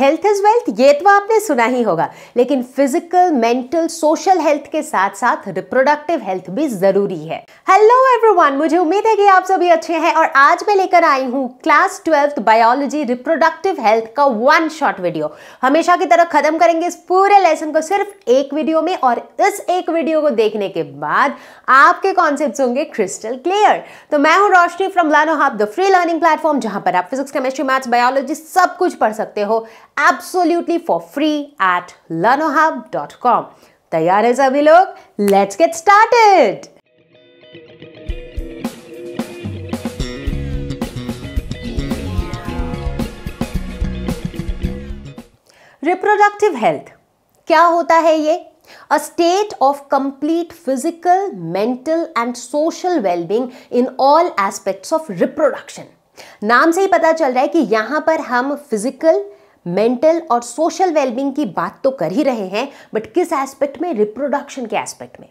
Health is wealth ये तो आपने सुना ही होगा लेकिन फिजिकल मेंटल सोशल हेल्थ के साथ साथ रिप्रोडक्टिव हेल्थ भी जरूरी है हेलो एवरीवन मुझे उम्मीद है कि आप सभी अच्छे हैं और आज मैं लेकर आई हूँ class twelfth biology reproductive health का वन शॉट वीडियो हमेशा की तरह खत्म करेंगे इस पूरे लेसन को सिर्फ एक वीडियो में और इस एक वीडियो को देखने के बाद आपके कॉन्सेप्ट होंगे क्रिस्टल क्लियर तो मैं हूँ Roshni from Learno hub the free learning platform जहां पर आप फिजिक्स केमिस्ट्री मैथ्स बायोलॉजी सब कुछ पढ़ सकते हो absolutely for free at lanohub.com. तैयार है सभी लोग let's get started reproductive health क्या होता है ये a state of complete physical mental and social wellbeing in all aspects of reproduction नाम से ही पता चल रहा है कि यहां पर हम फिजिकल मेंटल और सोशल वेलबींग की बात तो कर ही रहे हैं बट किस एस्पेक्ट में रिप्रोडक्शन के एस्पेक्ट में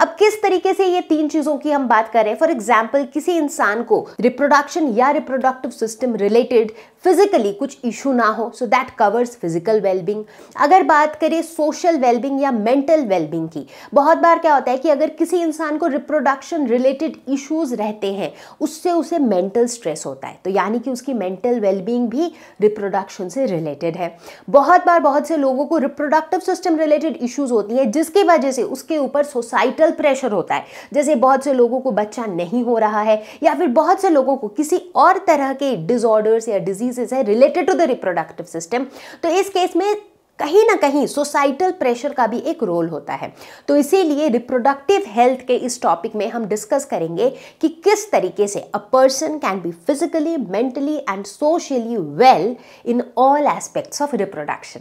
अब किस तरीके से ये तीन चीजों की हम बात करें फॉर एग्जाम्पल किसी इंसान को रिप्रोडक्शन या रिप्रोडक्टिव सिस्टम रिलेटेड फिजिकली कुछ इशू ना हो so that covers physical wellbeing अगर बात करें सोशल वेलबिंग या मेंटल वेलबिंग की बहुत बार क्या होता है कि अगर किसी इंसान को रिप्रोडक्शन रिलेटेड इशूज़ रहते हैं उससे उसे मेंटल स्ट्रेस होता है तो यानी कि उसकी मेंटल वेलबींग भी रिप्रोडक्शन से रिलेटेड है बहुत बार बहुत से लोगों को रिप्रोडक्टिव सिस्टम रिलेटेड इशूज़ होती हैं जिसकी वजह से उसके ऊपर सोसाइटल प्रेशर होता है जैसे बहुत से लोगों को बच्चा नहीं हो रहा है या फिर बहुत से लोगों को किसी और तरह के डिजॉर्डर्स या डिजीज डिजीजेज है related to the reproductive system तो इस केस में कहीं ना कहीं सोसाइटल प्रेशर का भी एक रोल होता है तो इसीलिए रिप्रोडक्टिव हेल्थ के इस टॉपिक में हम डिस्कस करेंगे कि किस तरीके से a person can be physically mentally and socially well in all aspects of reproduction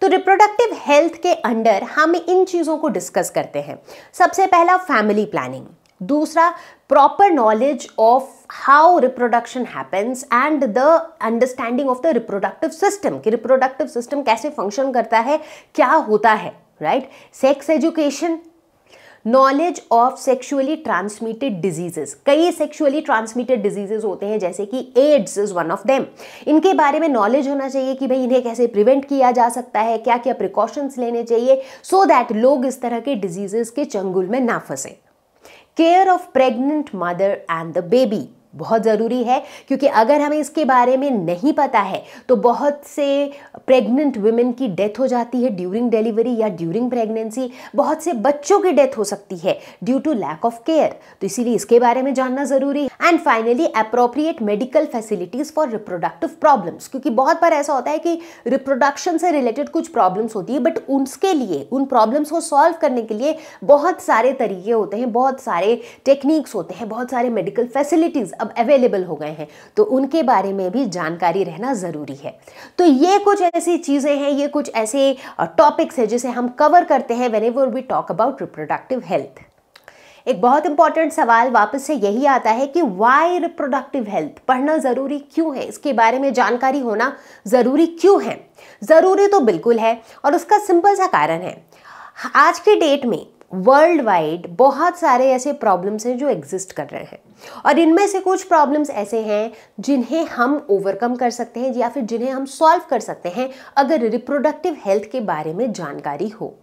तो रिप्रोडक्टिव हेल्थ के अंडर हम इन चीज़ों को डिस्कस करते हैं सबसे पहला फैमिली प्लानिंग दूसरा proper knowledge of how reproduction happens and the understanding of the reproductive system कि रिप्रोडक्टिव सिस्टम कैसे फंक्शन करता है क्या होता है right sex education knowledge of sexually transmitted diseases कई सेक्शुअली ट्रांसमिटेड डिजीजेस होते हैं जैसे कि AIDS is one of them इनके बारे में नॉलेज होना चाहिए कि भाई इन्हें कैसे प्रिवेंट किया जा सकता है क्या क्या प्रिकॉशंस लेने चाहिए सो so दैट लोग इस तरह के डिजीजेस के चंगुल में ना फंसें care of pregnant mother and the baby. बहुत ज़रूरी है क्योंकि अगर हमें इसके बारे में नहीं पता है तो बहुत से प्रेग्नेंट वुमेन की डेथ हो जाती है ड्यूरिंग डिलीवरी या ड्यूरिंग प्रेगनेंसी बहुत से बच्चों की डेथ हो सकती है due to lack of care तो इसीलिए इसके बारे में जानना ज़रूरी है and finally appropriate medical facilities for reproductive problems क्योंकि बहुत बार ऐसा होता है कि रिप्रोडक्शन से रिलेटेड कुछ प्रॉब्लम्स होती है बट उसके लिए उन प्रॉब्लम्स को सॉल्व करने के लिए बहुत सारे तरीके होते हैं बहुत सारे टेक्निक्स होते हैं बहुत सारे मेडिकल फैसिलिटीज़ अब अवेलेबल हो गए हैं तो उनके बारे में भी जानकारी रहना ज़रूरी है तो ये कुछ ऐसी चीज़ें हैं ये कुछ ऐसे टॉपिक्स हैं जिसे हम कवर करते हैं whenever we talk about reproductive health एक बहुत इंपॉर्टेंट सवाल वापस से यही आता है कि वाई रिप्रोडक्टिव हेल्थ पढ़ना ज़रूरी क्यों है इसके बारे में जानकारी होना ज़रूरी क्यों है ज़रूरी तो बिल्कुल है और उसका सिंपल सा कारण है आज के डेट में वर्ल्ड वाइड बहुत सारे ऐसे प्रॉब्लम्स हैं जो एग्जिस्ट कर रहे हैं और इनमें से कुछ प्रॉब्लम्स ऐसे हैं जिन्हें हम ओवरकम कर सकते हैं या फिर जिन्हें हम सॉल्व कर सकते हैं अगर रिप्रोडक्टिव हेल्थ के बारे में जानकारी हो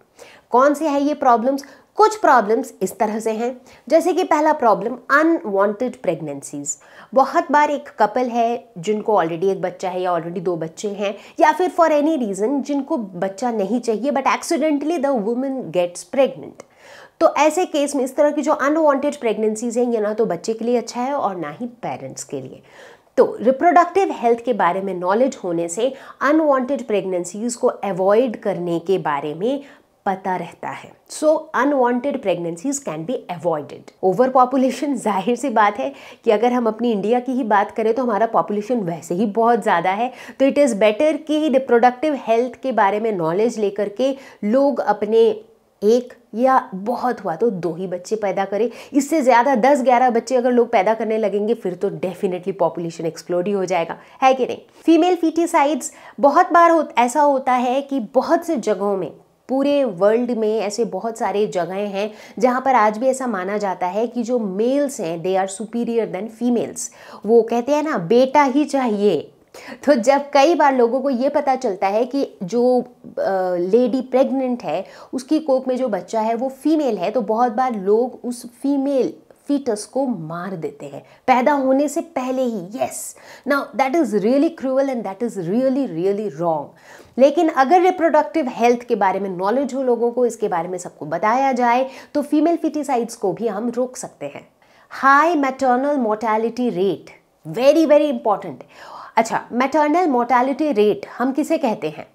कौन से है ये प्रॉब्लम्स कुछ प्रॉब्लम्स इस तरह से हैं जैसे कि पहला प्रॉब्लम अनवांटेड प्रेगनेंसीज बहुत बार एक कपल है जिनको ऑलरेडी एक बच्चा है या ऑलरेडी दो बच्चे हैं या फिर फॉर एनी रीज़न जिनको बच्चा नहीं चाहिए but accidentally the women gets pregnant तो ऐसे केस में इस तरह की जो अनवांटेड प्रेगनेंसीज हैं ये ना तो बच्चे के लिए अच्छा है और ना ही पेरेंट्स के लिए तो रिप्रोडक्टिव हेल्थ के बारे में नॉलेज होने से अनवांटेड प्रेगनेंसीज को अवॉइड करने के बारे में पता रहता है so unwanted pregnancies can be avoided overpopulation जाहिर सी बात है कि अगर हम अपनी इंडिया की ही बात करें तो हमारा पॉपुलेशन वैसे ही बहुत ज़्यादा है तो इट इज़ बेटर कि रिप्रोडक्टिव हेल्थ के बारे में नॉलेज लेकर के लोग अपने एक या बहुत हुआ तो दो ही बच्चे पैदा करें इससे ज़्यादा दस ग्यारह बच्चे अगर लोग पैदा करने लगेंगे फिर तो डेफिनेटली पॉपुलेशन एक्सप्लोड ही हो जाएगा है कि नहीं फीमेल फीटिसाइड्स बहुत बार हो ऐसा होता है कि बहुत से जगहों में पूरे वर्ल्ड में ऐसे बहुत सारे जगहें हैं जहाँ पर आज भी ऐसा माना जाता है कि जो मेल्स हैं they are superior than females वो कहते हैं ना बेटा ही चाहिए तो जब कई बार लोगों को ये पता चलता है कि जो लेडी प्रेग्नेंट है उसकी कोक में जो बच्चा है वो फीमेल है तो बहुत बार लोग उस फीमेल फीटस को मार देते हैं पैदा होने से पहले ही yes now that is really cruel and that is really really wrong लेकिन अगर रिप्रोडक्टिव हेल्थ के बारे में नॉलेज हो लोगों को इसके बारे में सबको बताया जाए तो फीमेल फिटिसाइड्स को भी हम रोक सकते हैं high maternal mortality rate very very important अच्छा मैटर्नल मोर्टेलिटी रेट हम किसे कहते हैं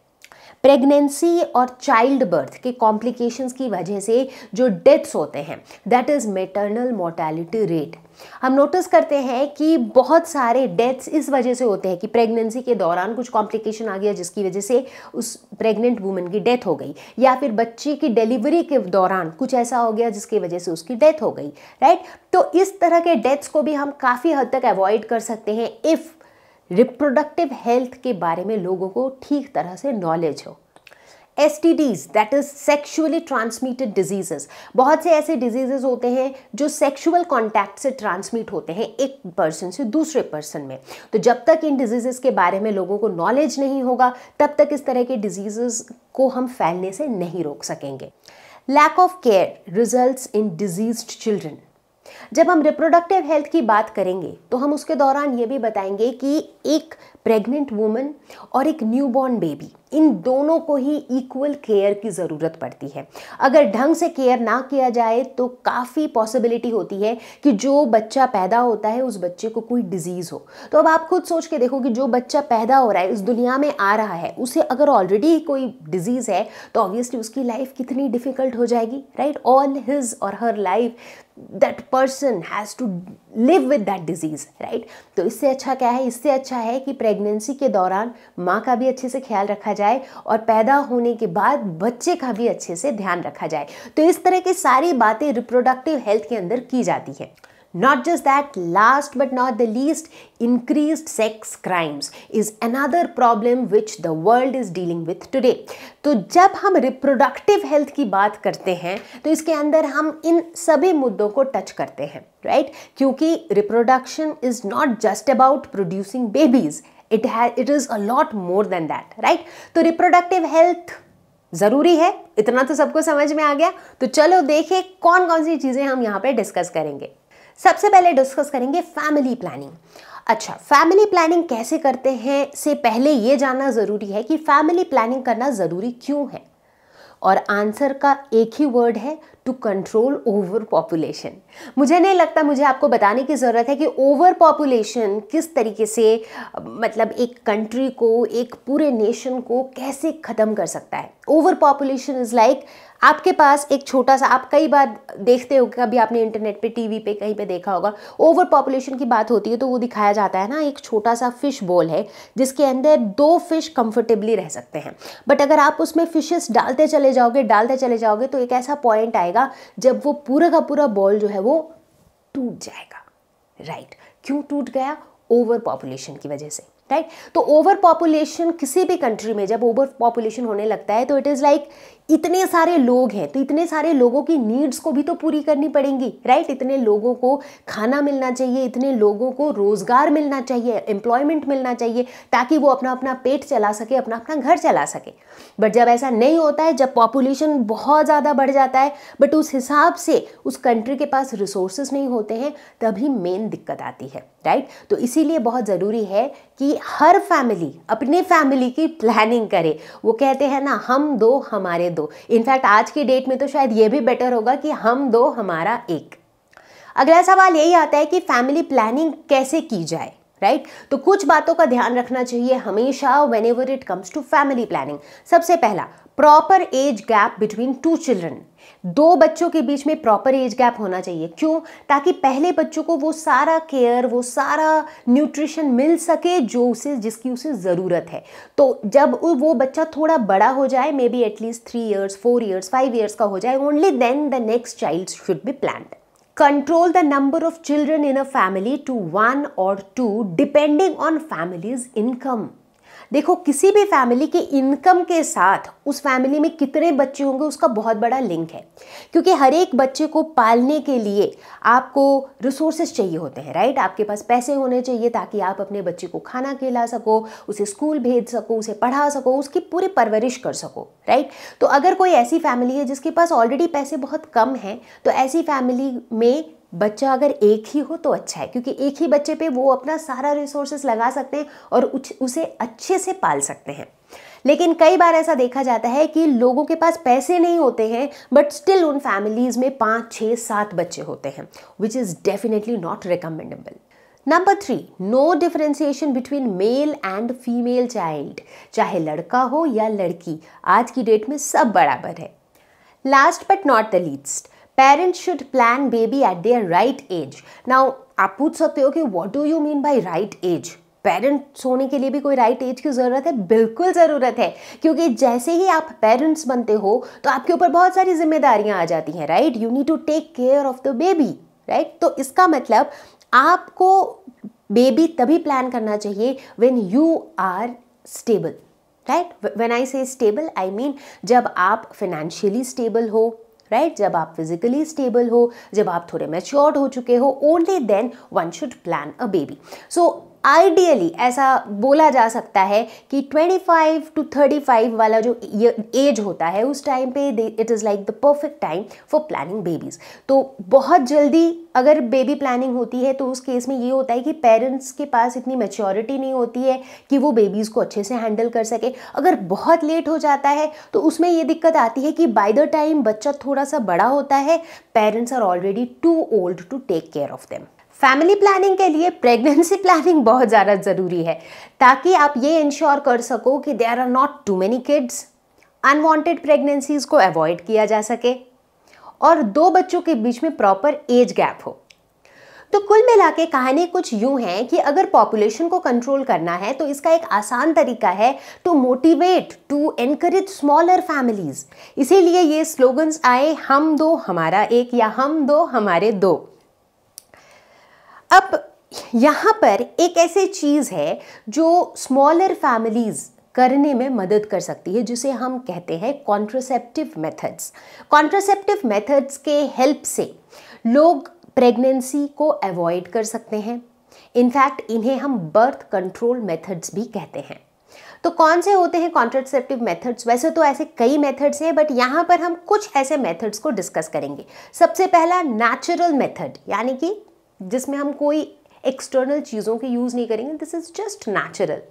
प्रेगनेंसी और चाइल्ड बर्थ के कॉम्प्लिकेशंस की वजह से जो डेथ्स होते हैं that is maternal mortality rate हम नोटिस करते हैं कि बहुत सारे डेथ्स इस वजह से होते हैं कि प्रेगनेंसी के दौरान कुछ कॉम्प्लिकेशन आ गया जिसकी वजह से उस प्रेग्नेंट वूमेन की डेथ हो गई या फिर बच्चे की डिलीवरी के दौरान कुछ ऐसा हो गया जिसकी वजह से उसकी डेथ हो गई राइट तो इस तरह के डेथ्स को भी हम काफ़ी हद तक अवॉइड कर सकते हैं इफ़ रिप्रोडक्टिव हेल्थ के बारे में लोगों को ठीक तरह से नॉलेज हो S T Ds that is sexually transmitted diseases बहुत से ऐसे डिजीजेज होते हैं जो सेक्शुअल कॉन्टैक्ट से ट्रांसमिट होते हैं एक पर्सन से दूसरे पर्सन में तो जब तक इन डिजीजेज के बारे में लोगों को नॉलेज नहीं होगा तब तक इस तरह के डिजीजेज को हम फैलने से नहीं रोक सकेंगे lack of care result in disease children जब हम रिप्रोडक्टिव हेल्थ की बात करेंगे तो हम उसके दौरान ये भी बताएंगे कि एक प्रेग्नेंट वूमन और एक न्यूबॉर्न बेबी इन दोनों को ही इक्वल केयर की ज़रूरत पड़ती है अगर ढंग से केयर ना किया जाए तो काफ़ी पॉसिबिलिटी होती है कि जो बच्चा पैदा होता है उस बच्चे को कोई डिजीज़ हो तो अब आप खुद सोच के देखो कि जो बच्चा पैदा हो रहा है इस दुनिया में आ रहा है उसे अगर ऑलरेडी कोई डिजीज़ है तो ऑब्वियसली उसकी लाइफ कितनी डिफ़िकल्ट हो जाएगी राइट ऑल हिज और her life that person has to live with that disease right तो इससे अच्छा क्या है इससे अच्छा है कि प्रेगनेंसी के दौरान माँ का भी अच्छे से ख्याल रखा जाए और पैदा होने के बाद बच्चे का भी अच्छे से ध्यान रखा जाए तो इस तरह की सारी बातें रिप्रोडक्टिव हेल्थ के अंदर की जाती है Not just that, last but not the least, increased sex crimes is another problem which the world is dealing with today. तो जब हम रिप्रोडक्टिव हेल्थ की बात करते हैं तो इसके अंदर हम इन सभी मुद्दों को टच करते हैं राइट right? क्योंकि reproduction is not just about producing babies it है it is a lot more than that right तो रिप्रोडक्टिव हेल्थ ज़रूरी है इतना तो सबको समझ में आ गया तो चलो देखें कौन कौन सी चीज़ें हम यहाँ पे डिस्कस करेंगे सबसे पहले डिस्कस करेंगे फैमिली प्लानिंग अच्छा फैमिली प्लानिंग कैसे करते हैं से पहले ये जानना ज़रूरी है कि फैमिली प्लानिंग करना ज़रूरी क्यों है और आंसर का एक ही वर्ड है टू कंट्रोल ओवर पॉपुलेशन मुझे नहीं लगता मुझे आपको बताने की ज़रूरत है कि ओवर पॉपुलेशन किस तरीके से मतलब एक कंट्री को एक पूरे नेशन को कैसे ख़त्म कर सकता है ओवर पॉपुलेशन इज़ लाइक आपके पास एक छोटा सा आप कई बार देखते हो कभी आपने इंटरनेट पे टीवी पे कहीं पे देखा होगा ओवर पॉपुलेशन की बात होती है तो वो दिखाया जाता है ना एक छोटा सा फिश बॉल है जिसके अंदर दो फिश कंफर्टेबली रह सकते हैं बट अगर आप उसमें फिशेस डालते चले जाओगे डालते चले जाओगे तो एक ऐसा पॉइंट आएगा जब वो पूरा का पूरा बॉल जो है वो टूट जाएगा राइट right. क्यों टूट गया ओवर पॉपुलेशन की वजह से राइट right? तो ओवर पॉपुलेशन किसी भी कंट्री में जब ओवर पॉपुलेशन होने लगता है तो इट इज़ लाइक इतने सारे लोग हैं तो इतने सारे लोगों की नीड्स को भी तो पूरी करनी पड़ेंगी राइट इतने लोगों को खाना मिलना चाहिए इतने लोगों को रोज़गार मिलना चाहिए एम्प्लॉयमेंट मिलना चाहिए ताकि वो अपना अपना पेट चला सके अपना अपना घर चला सके बट जब ऐसा नहीं होता है जब पॉपुलेशन बहुत ज़्यादा बढ़ जाता है बट उस हिसाब से उस कंट्री के पास रिसोर्सेज नहीं होते हैं तभी मेन दिक्कत आती है राइट right? तो इसीलिए बहुत ज़रूरी है कि हर फैमिली अपने फैमिली की प्लानिंग करे वो कहते हैं ना हम दो हमारे दो इनफैक्ट आज की डेट में तो शायद ये भी बेटर होगा कि हम दो हमारा एक अगला सवाल यही आता है कि फैमिली प्लानिंग कैसे की जाए राइट right? तो कुछ बातों का ध्यान रखना चाहिए हमेशा whenever it comes to family planning सबसे पहला proper age gap between two children दो बच्चों के बीच में प्रॉपर एज गैप होना चाहिए क्यों ताकि पहले बच्चों को वो सारा केयर वो सारा न्यूट्रिशन मिल सके जो उसे जिसकी उसे ज़रूरत है तो जब वो बच्चा थोड़ा बड़ा हो जाए maybe at least three years four years five years का हो जाए only then the next child should be plan control the number of children in a family two one और two depending on families income देखो किसी भी family की income के साथ उस फैमिली में कितने बच्चे होंगे उसका बहुत बड़ा लिंक है क्योंकि हर एक बच्चे को पालने के लिए आपको रिसोर्सेज चाहिए होते हैं राइट आपके पास पैसे होने चाहिए ताकि आप अपने बच्चे को खाना खिला सको उसे स्कूल भेज सको उसे पढ़ा सको उसकी पूरी परवरिश कर सको राइट तो अगर कोई ऐसी फैमिली है जिसके पास ऑलरेडी पैसे बहुत कम हैं तो ऐसी फैमिली में बच्चा अगर एक ही हो तो अच्छा है क्योंकि एक ही बच्चे पे वो अपना सारा रिसोर्सेस लगा सकते हैं और उसे अच्छे से पाल सकते हैं लेकिन कई बार ऐसा देखा जाता है कि लोगों के पास पैसे नहीं होते हैं बट स्टिल उन फैमिलीज़ में पाँच छः सात बच्चे होते हैं which is definitely not recommendable number three no differentiation between male and female child चाहे लड़का हो या लड़की आज की डेट में सब बराबर है last but not the least parents should plan baby at their right age now आप पूछ सकते हो कि what do you mean by right age parents होने के लिए भी कोई राइट एज की ज़रूरत है बिल्कुल ज़रूरत है क्योंकि जैसे ही आप पेरेंट्स बनते हो तो आपके ऊपर बहुत सारी जिम्मेदारियां आ जाती हैं right you need to take care of the baby right तो इसका मतलब आपको बेबी तभी प्लान करना चाहिए when you are stable right when I say stable I mean जब आप फिनेंशियली स्टेबल हो राइट right? जब आप फिजिकली स्टेबल हो जब आप थोड़े मेच्योर्ड हो चुके हो only then one should plan a baby so ideally ऐसा बोला जा सकता है कि 25 टू 35 वाला जो एज होता है उस टाइम पे it is like the perfect time for planning babies तो बहुत जल्दी अगर बेबी प्लानिंग होती है तो उस केस में ये होता है कि पेरेंट्स के पास इतनी मेच्योरिटी नहीं होती है कि वो बेबीज़ को अच्छे से हैंडल कर सके अगर बहुत लेट हो जाता है तो उसमें ये दिक्कत आती है कि बाय द टाइम बच्चा थोड़ा सा बड़ा होता है parents are already too old to take care of them family planning के लिए प्रेगनेंसी प्लानिंग बहुत ज़्यादा ज़रूरी है ताकि आप ये इंश्योर कर सको कि there are not too many kids unwanted pregnancies को अवॉइड किया जा सके और दो बच्चों के बीच में प्रॉपर एज गैप हो तो कुल मिला के कहानी कुछ यूं है कि अगर पॉपुलेशन को कंट्रोल करना है तो इसका एक आसान तरीका है to motivate to encourage smaller families इसीलिए ये स्लोगन्स आए हम दो हमारा एक या हम दो हमारे दो अब यहाँ पर एक ऐसे चीज़ है जो स्मॉलर फैमिलीज़ करने में मदद कर सकती है जिसे हम कहते हैं कॉन्ट्रोसेप्टिव मेथड्स कॉन्ट्रोसेप्टिव मेथड्स के हेल्प से लोग प्रेगनेंसी को अवॉइड कर सकते हैं इनफैक्ट इन्हें हम बर्थ कंट्रोल मेथड्स भी कहते हैं तो कौन से होते हैं कॉन्ट्रोसेप्टिव मेथड्स वैसे तो ऐसे कई मेथड्स हैं बट यहाँ पर हम कुछ ऐसे मेथड्स को डिस्कस करेंगे सबसे पहला नेचुरल मेथड यानी कि जिसमें हम कोई एक्सटर्नल चीज़ों के यूज़ नहीं करेंगे this is just natural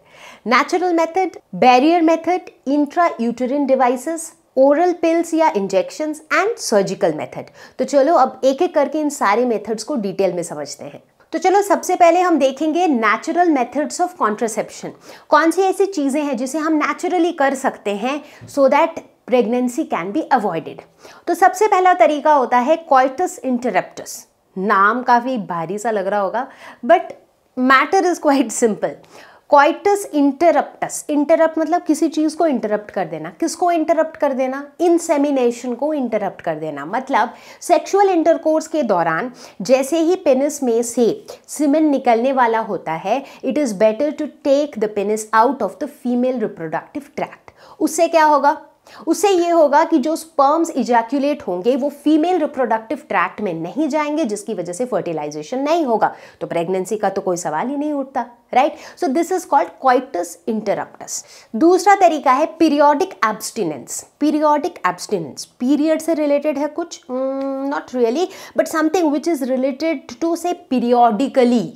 natural method barrier method intrauterine devices oral pills या इंजेक्शन एंड सर्जिकल मेथड तो चलो अब एक एक करके इन सारे मेथड्स को डिटेल में समझते हैं तो चलो सबसे पहले हम देखेंगे नेचुरल मेथड्स ऑफ कॉन्ट्रासेप्शन कौन सी ऐसी चीज़ें हैं जिसे हम नेचुरली कर सकते हैं so that pregnancy can be avoided तो सबसे पहला तरीका होता है कॉइटस इंटरप्टस नाम काफ़ी भारी सा लग रहा होगा but matter is quite simple coitus interruptus interrupt मतलब किसी चीज़ को इंटरप्ट कर देना किसको इंटरप्ट कर देना इंसेमिनेशन को इंटरप्ट कर देना मतलब सेक्सुअल इंटरकोर्स के दौरान जैसे ही पेनिस में से सिमन निकलने वाला होता है it is better to take the penis out of the female reproductive tract उससे क्या होगा उससे ये होगा कि जो स्पर्म्स इजैक्यूलेट होंगे वो फीमेल रिप्रोडक्टिव ट्रैक्ट में नहीं जाएंगे जिसकी वजह से फर्टिलाइजेशन नहीं होगा तो प्रेगनेंसी का तो कोई सवाल ही नहीं उठता right so this is called coitus interruptus दूसरा तरीका है periodic abstinence periodic abstinence period से रिलेटेड है कुछ not really but something which is related to say periodically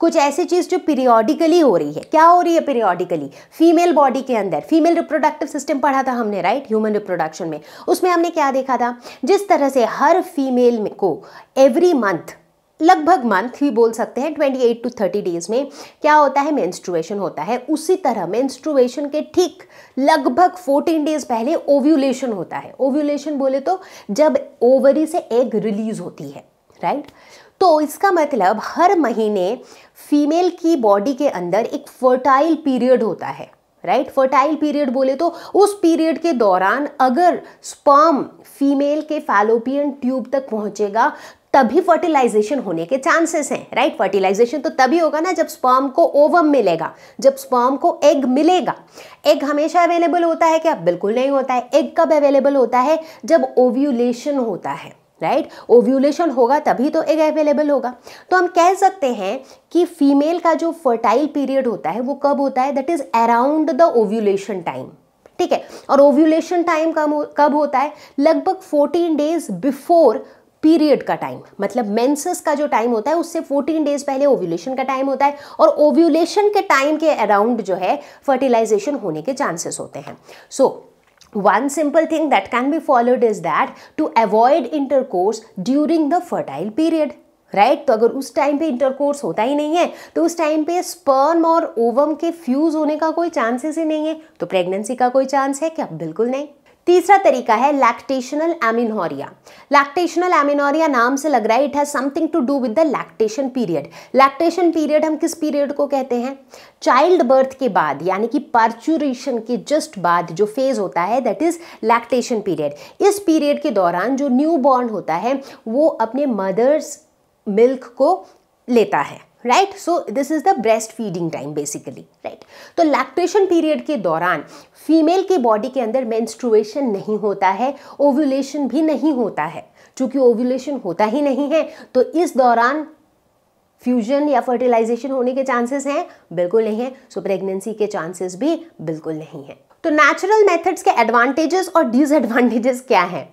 कुछ ऐसी चीज़ जो पीरियोडिकली हो रही है क्या हो रही है पीरियोडिकली फीमेल बॉडी के अंदर फीमेल रिप्रोडक्टिव सिस्टम पढ़ा था हमने राइट ह्यूमन रिप्रोडक्शन में उसमें हमने क्या देखा था जिस तरह से हर फीमेल को एवरी मंथ लगभग मंथ ही बोल सकते हैं 28 टू 30 डेज में क्या होता है मेंस्ट्रुएशन होता है उसी तरह मेंस्ट्रुएशन के ठीक लगभग 14 डेज पहले ओव्यूलेशन होता है ओव्यूलेशन बोले तो जब ओवरी से एग रिलीज होती है राइट right? तो इसका मतलब हर महीने फीमेल की बॉडी के अंदर एक फर्टाइल पीरियड होता है राइट फर्टाइल पीरियड बोले तो उस पीरियड के दौरान अगर स्पर्म फीमेल के फैलोपियन ट्यूब तक पहुंचेगा तभी फर्टिलाइजेशन होने के चांसेस हैं राइट फर्टिलाइजेशन तो तभी होगा ना जब स्पर्म को ओवम मिलेगा जब स्पर्म को एग मिलेगा एग हमेशा अवेलेबल होता है क्या बिल्कुल नहीं होता है एग कब अवेलेबल होता है जब ओव्यूलेशन होता है राइट ओव्यूलेशन होगा तभी तो एग अवेलेबल होगा तो हम कह सकते हैं कि फीमेल का जो फर्टाइल पीरियड होता है वो कब होता है that is around the ovulation time ठीक है और ओव्यूलेशन टाइम कब कब होता है लगभग 14 डेज बिफोर पीरियड का टाइम मतलब मेंसेस का जो टाइम होता है उससे 14 डेज पहले ओव्यूलेशन का टाइम होता है और ओव्यूलेशन के टाइम के अराउंड जो है फर्टिलाइजेशन होने के चांसेस होते हैं so so, One simple thing that can be followed is that to avoid intercourse during the fertile period. Right right? तो अगर उस टाइम पे इंटरकोर्स होता ही नहीं है तो उस टाइम पे स्पर्म और ओवम के फ्यूज होने का कोई चांसेस ही नहीं है तो प्रेगनेंसी का कोई चांस है क्या बिल्कुल नहीं तीसरा तरीका है लैक्टेशनल एमिनोरिया लैक्टेशनल एमिनोरिया नाम से लग रहा है it has something to do with the lactation period lactation period हम किस पीरियड को कहते हैं चाइल्ड बर्थ के बाद यानी कि पार्चुरेशन के जस्ट बाद जो फेज होता है दैट इज लैक्टेशन पीरियड इस पीरियड के दौरान जो न्यू बॉर्न होता है वो अपने मदर्स मिल्क को लेता है right so this is the breastfeeding time basically right तो लैक्टेशन पीरियड के दौरान फीमेल के बॉडी के अंदर मेंस्ट्रुएशन नहीं होता है ओव्यूलेशन भी नहीं होता है चूंकि ओव्यूलेशन होता ही नहीं है तो इस दौरान फ्यूजन या फर्टिलाइजेशन होने के चांसेस हैं बिल्कुल नहीं है सो so प्रेगनेंसी के चांसेस भी बिल्कुल नहीं है तो नेचुरल मेथड्स के एडवांटेजेस और डिसएडवांटेजेस क्या हैं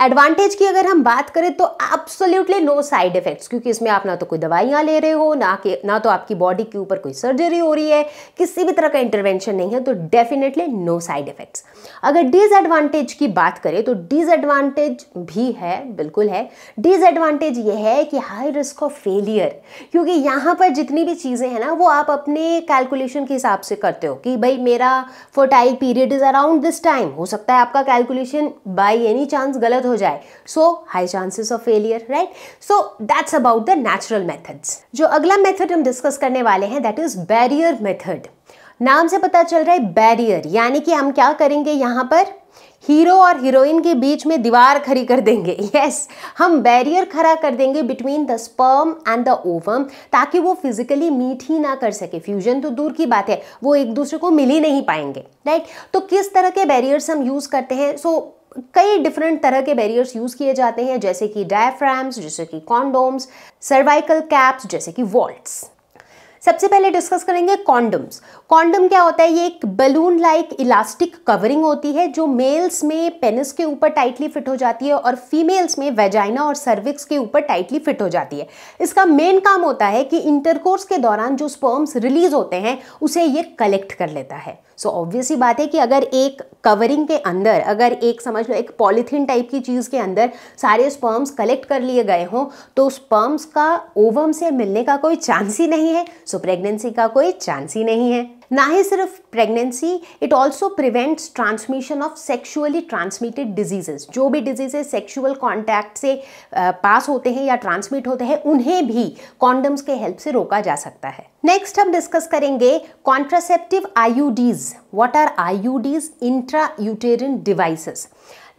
एडवांटेज की अगर हम बात करें तो एब्सोल्युटली नो साइड इफेक्ट्स क्योंकि इसमें आप ना तो कोई दवाइयाँ ले रहे हो ना के ना तो आपकी बॉडी के ऊपर कोई सर्जरी हो रही है किसी भी तरह का इंटरवेंशन नहीं है तो डेफिनेटली नो साइड इफेक्ट्स अगर डिसएडवांटेज की बात करें तो डिसएडवांटेज भी है बिल्कुल है डिसएडवांटेज ये है कि हाई रिस्क ऑफ फेलियर क्योंकि यहाँ पर जितनी भी चीज़ें हैं ना वो आप अपने कैलकुलेशन के हिसाब से करते हो कि भाई मेरा fertile period is around this time हो सकता है आपका कैलकुलेशन बाई एनी चांस गलत हो जाए so high chances of failure right so that's about the natural methods जो अगला मेथड हम डिस्कस करने वाले हैं दैट इज बैरियर मेथड नाम से पता चल रहा है बैरियर यानी कि हम क्या करेंगे यहाँ पर हीरो और हीरोइन के बीच में दीवार खड़ी कर देंगे यस yes, हम बैरियर खड़ा कर देंगे between the sperm and the ovum ताकि वो फिजिकली मीट ही ना कर सके फ्यूजन तो दूर की बात है वो एक दूसरे को मिल ही नहीं पाएंगे राइट right? तो किस तरह के बैरियर्स हम यूज़ करते हैं सो so, कई डिफरेंट तरह के बैरियर्स यूज़ किए जाते हैं जैसे कि डायफ्राम्स जैसे कि कॉन्डोम्स सर्वाइकल कैप्स जैसे कि वॉल्ट्स सबसे पहले डिस्कस करेंगे कॉन्डम्स कॉन्डम क्या होता है ये एक बलून लाइक इलास्टिक कवरिंग होती है जो मेल्स में पेनिस के ऊपर टाइटली फिट हो जाती है और फीमेल्स में वेजाइना और सर्विक्स के ऊपर टाइटली फिट हो जाती है इसका मेन काम होता है कि इंटरकोर्स के दौरान जो स्पर्म्स रिलीज होते हैं उसे ये कलेक्ट कर लेता है सो ऑब्वियसली बात है कि अगर एक कवरिंग के अंदर अगर एक समझ लो एक पॉलीथीन टाइप की चीज़ के अंदर सारे स्पर्म्स कलेक्ट कर लिए गए हों तो स्पर्म्स का ओवम से मिलने का कोई चांस ही नहीं है सो so, प्रेगनेंसी का कोई चांस ही नहीं है ना ही सिर्फ pregnancy it also prevents transmission of sexually transmitted diseases जो भी डिजीजेज सेक्शुअल कॉन्टैक्ट से पास होते हैं या ट्रांसमिट होते हैं उन्हें भी कॉन्डम्स के हेल्प से रोका जा सकता है नेक्स्ट हम डिस्कस करेंगे contraceptive IUDs what are IUDs intrauterine devices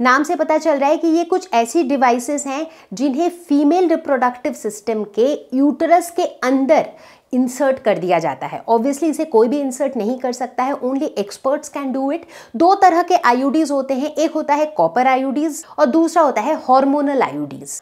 नाम से पता चल रहा है कि ये कुछ ऐसी डिवाइसेस हैं जिन्हें फीमेल रिप्रोडक्टिव सिस्टम के यूटरस के अंदर इंसर्ट कर दिया जाता है ऑब्वियसली इसे कोई भी इंसर्ट नहीं कर सकता है only experts can do it दो तरह के आयोडीज होते हैं एक होता है कॉपर आयोडीज और दूसरा होता है हॉर्मोनल आयोडीज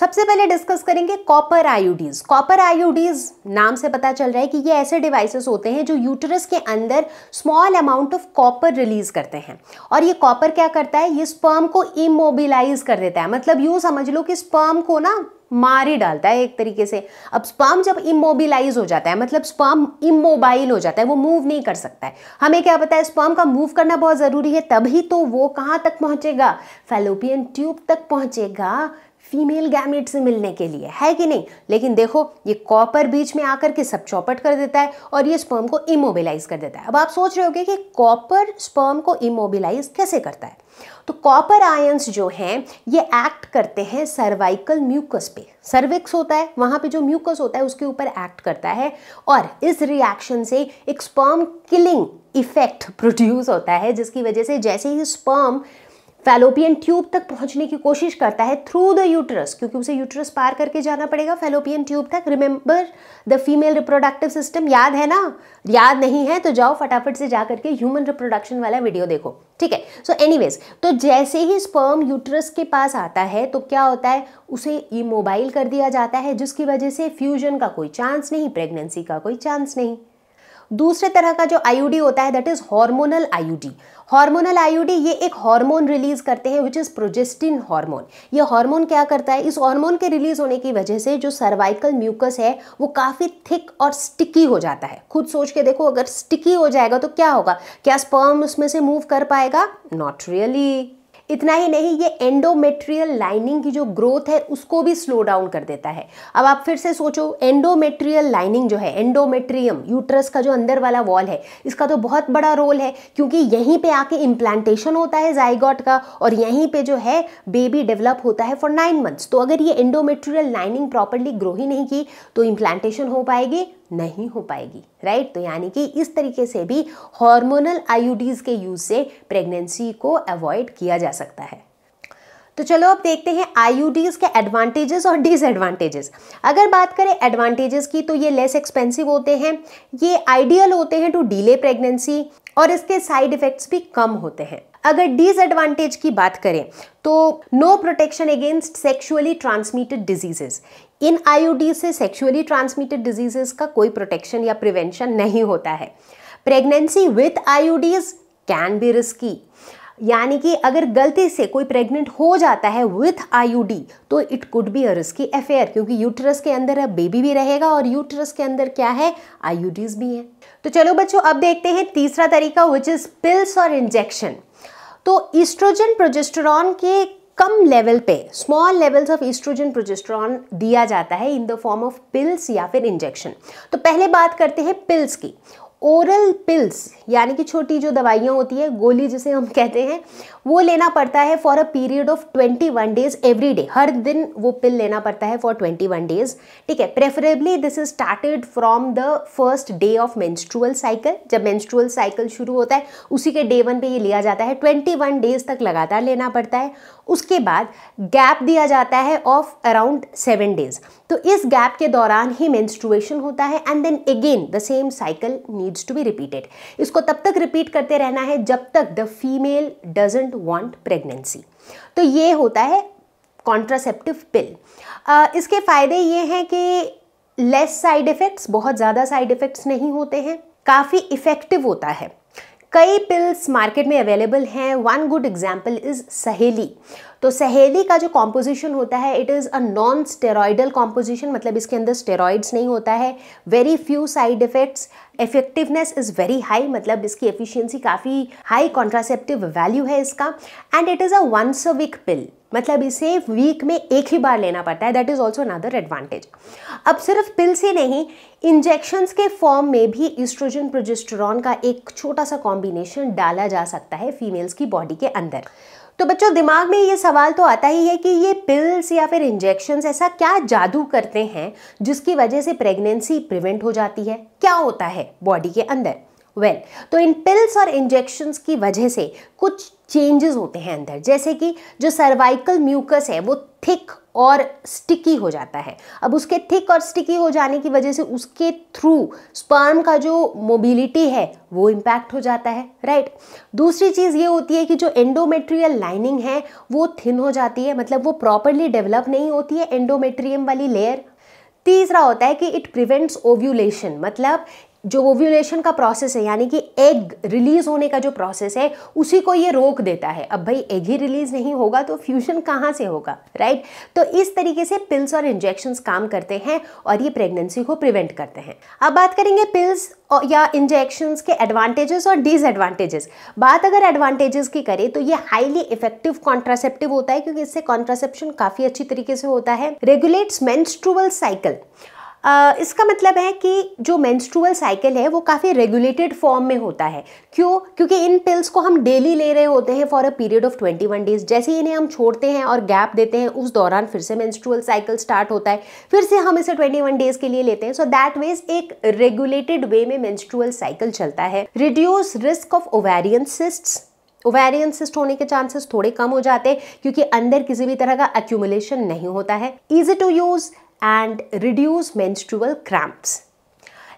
सबसे पहले डिस्कस करेंगे कॉपर आयोडीज कॉपर आयोडीज नाम से पता चल रहा है कि ये ऐसे डिवाइसेस होते हैं जो यूटरस के अंदर small amount of copper release करते हैं और ये कॉपर क्या करता है ये स्पर्म को इमोबिलाइज कर देता है मतलब यूँ समझ लो कि स्पर्म को ना मार ही डालता है एक तरीके से अब स्पर्म जब इमोबिलाइज हो जाता है मतलब स्पर्म इमोबाइल हो जाता है वो मूव नहीं कर सकता है हमें क्या पता है स्पर्म का मूव करना बहुत ज़रूरी है तभी तो वो कहाँ तक पहुंचेगा फेलोपियन ट्यूब तक पहुंचेगा फीमेल गैमेट से मिलने के लिए है कि नहीं लेकिन देखो ये कॉपर बीच में आकर के सब चौपट कर देता है और ये स्पर्म को इमोबिलाइज कर देता है अब आप सोच रहे होगे कि कॉपर स्पर्म को इमोबिलाइज कैसे करता है तो कॉपर आयंस जो हैं ये एक्ट करते हैं सर्वाइकल म्यूकस पे सर्विक्स होता है वहाँ पे जो म्यूकस होता है उसके ऊपर एक्ट करता है और इस रिएक्शन से एक स्पर्म किलिंग इफेक्ट प्रोड्यूस होता है जिसकी वजह से जैसे ही स्पर्म फेलोपियन ट्यूब तक पहुंचने की कोशिश करता है थ्रू द यूटरस क्योंकि उसे यूटरस पार करके जाना पड़ेगा फेलोपियन ट्यूब तक remember the female reproductive system याद है ना याद नहीं है तो जाओ फटाफट से जाकर के ह्यूमन रिप्रोडक्शन वाला वीडियो देखो ठीक है सो एनीवेज तो जैसे ही स्पर्म यूटरस के पास आता है तो क्या होता है उसे इमोबाइल कर दिया जाता है जिसकी वजह से फ्यूजन का कोई चांस नहीं प्रेगनेंसी का कोई चांस नहीं दूसरे तरह का जो आईयूडी होता है that is hormonal IUD hormonal IUD ये एक हार्मोन रिलीज करते हैं विच इज़ प्रोजेस्टिन हार्मोन ये हार्मोन क्या करता है इस हार्मोन के रिलीज होने की वजह से जो सर्वाइकल म्यूकस है वो काफ़ी थिक और स्टिकी हो जाता है खुद सोच के देखो अगर स्टिकी हो जाएगा तो क्या होगा क्या स्पर्म उसमें से मूव कर पाएगा नॉट रियली इतना ही नहीं ये एंडोमेट्रियल लाइनिंग की जो ग्रोथ है उसको भी स्लो डाउन कर देता है अब आप फिर से सोचो एंडोमेट्रियल लाइनिंग जो है एंडोमेट्रियम यूट्रस का जो अंदर वाला वॉल है इसका तो बहुत बड़ा रोल है क्योंकि यहीं पे आके इम्प्लांटेशन होता है जाइगॉट का और यहीं पे जो है बेबी डेवलप होता है फॉर नाइन मंथ्स तो अगर ये एंडोमेट्रियल लाइनिंग प्रॉपरली ग्रो ही नहीं की तो इम्प्लांटेशन हो पाएगी नहीं हो पाएगी राइट तो यानी कि इस तरीके से भी हॉर्मोनल आईयूडीज के यूज से प्रेगनेंसी को अवॉइड किया जा सकता है तो चलो अब देखते हैं आई के एडवांटेजेस और डिसएडवांटेजेस अगर बात करें एडवांटेजेस की तो ये लेस एक्सपेंसिव होते हैं ये आइडियल होते हैं टू डिले प्रेगनेंसी और इसके साइड इफेक्ट्स भी कम होते हैं अगर डिसएडवांटेज की बात करें तो no protection against sexually transmitted diseases इन आईओडी से सेक्सुअली ट्रांसमिटेड डिजीजेस का कोई प्रोटेक्शन या प्रिवेंशन नहीं होता है pregnancy with IUDs can be risky यानी कि अगर गलती से कोई प्रेग्नेंट हो जाता है विथ आईयूडी तो it could be a risky affair क्योंकि यूट्रस के अंदर अब बेबी भी रहेगा और यूट्रस के अंदर क्या है आईयूडीज भी हैं तो चलो बच्चों अब देखते हैं तीसरा तरीका विच इज़ पिल्स और इंजेक्शन तो ईस्ट्रोजन प्रोजेस्टोरॉन के कम लेवल पे small levels of estrogen progesterone दिया जाता है in the form of pills या फिर इंजेक्शन तो पहले बात करते हैं पिल्स की ओरल पिल्स यानी कि छोटी जो दवाइयाँ होती है गोली जिसे हम कहते हैं वो लेना पड़ता है for a period of twenty one days every day हर दिन वो पिल लेना पड़ता है फॉर ट्वेंटी वन डेज ठीक है preferably this is started from the first day of menstrual cycle जब मेंस्ट्रुअल साइकिल शुरू होता है उसी के डे वन पे ये लिया जाता है ट्वेंटी वन डेज तक लगातार लेना पड़ता है उसके बाद गैप दिया जाता है ऑफ अराउंड सेवन डेज तो इस गैप के दौरान ही मेंस्ट्रुएशन होता है and then again the same cycle needs to be repeated इसको तब तक रिपीट करते रहना है जब तक the female doesn't want pregnancy तो ये होता है कॉन्ट्रासेप्टिव पिल इसके फ़ायदे ये हैं कि लेस साइड इफ़ेक्ट्स बहुत ज़्यादा साइड इफ़ेक्ट्स नहीं होते हैं काफ़ी इफ़ेक्टिव होता है कई पिल्स मार्केट में अवेलेबल हैं one good example is Saheli तो सहेली का जो कॉम्पोजिशन होता है it is a non steroidal composition मतलब इसके अंदर स्टेरॉयड्स नहीं होता है very few side effects effectiveness is very high मतलब इसकी एफिशिएंसी काफ़ी हाई कॉन्ट्रासेप्टिव वैल्यू है इसका and it is a once a week pill मतलब इसे वीक में एक ही बार लेना पड़ता है that is also another advantage अब सिर्फ पिल्स ही नहीं इंजेक्शन्स के फॉर्म में भी इस्ट्रोजन प्रोजेस्टरॉन का एक छोटा सा कॉम्बिनेशन डाला जा सकता है फीमेल्स की बॉडी के अंदर तो बच्चों दिमाग में ये सवाल तो आता ही है कि ये पिल्स या फिर इंजेक्शन ऐसा क्या जादू करते हैं जिसकी वजह से प्रेगनेंसी प्रिवेंट हो जाती है क्या होता है बॉडी के अंदर वेल well, तो इन पिल्स और इंजेक्शंस की वजह से कुछ चेंजेस होते हैं अंदर जैसे कि जो सर्वाइकल म्यूकस है वो थिक और स्टिकी हो जाता है अब उसके थिक और स्टिकी हो जाने की वजह से उसके थ्रू स्पर्म का जो मोबिलिटी है वो इम्पैक्ट हो जाता है राइट दूसरी चीज़ ये होती है कि जो एंडोमेट्रियल लाइनिंग है वो थिन हो जाती है मतलब वो प्रॉपरली डेवलप नहीं होती है एंडोमेट्रियम वाली लेयर तीसरा होता है कि इट प्रिवेंट्स ओव्यूलेशन मतलब जो ओव्यूलेशन का प्रोसेस है यानी कि एग रिलीज होने का जो प्रोसेस है उसी को ये रोक देता है अब भाई एग ही रिलीज नहीं होगा तो फ्यूजन कहाँ से होगा राइट तो इस तरीके से पिल्स और इंजेक्शंस काम करते हैं और ये प्रेगनेंसी को प्रिवेंट करते हैं अब बात करेंगे पिल्स या इंजेक्शंस के एडवांटेजेस और डिसएडवांटेजेस बात अगर एडवांटेजेस की करें तो ये हाईली इफेक्टिव कॉन्ट्रासेप्टिव होता है क्योंकि इससे कॉन्ट्रासेप्शन काफ़ी अच्छी तरीके से होता है रेगुलेट्स मेंस्ट्रुअल साइकिल इसका मतलब है कि जो मेंस्ट्रुअल साइकिल है वो काफ़ी रेगुलेटेड फॉर्म में होता है क्यों क्योंकि इन पिल्स को हम डेली ले रहे होते हैं for a period of 21 days जैसे ही इन्हें हम छोड़ते हैं और गैप देते हैं उस दौरान फिर से मेंस्ट्रुअल साइकिल स्टार्ट होता है फिर से हम इसे 21 डेज के लिए लेते हैं सो दैट वेज एक रेगुलेटेड वे में मेंस्ट्रुअल साइकिल चलता है reduce risk of ovarian cysts ovarian cyst होने के चांसेस थोड़े कम हो जाते हैं क्योंकि अंदर किसी भी तरह का एक्यूमुलेशन नहीं होता है easy to use and reduce menstrual cramps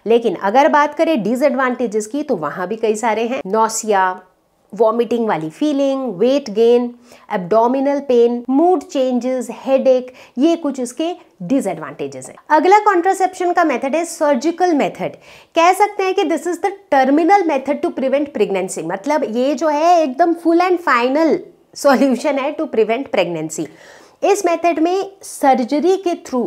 लेकिन अगर बात करें डिसएडवांटेजेस की तो वहाँ भी कई सारे हैं नोसिया वॉमिटिंग वाली feeling weight gain abdominal pain mood changes एक ये कुछ इसके डिसएडवांटेजेस हैं अगला कॉन्ट्रासेप्शन का मेथड है सर्जिकल मेथड कह सकते हैं कि this is the terminal method to prevent pregnancy मतलब ये जो है एकदम फुल एंड फाइनल सॉल्यूशन है टू प्रिवेंट प्रेगनेंसी इस मेथड में सर्जरी के थ्रू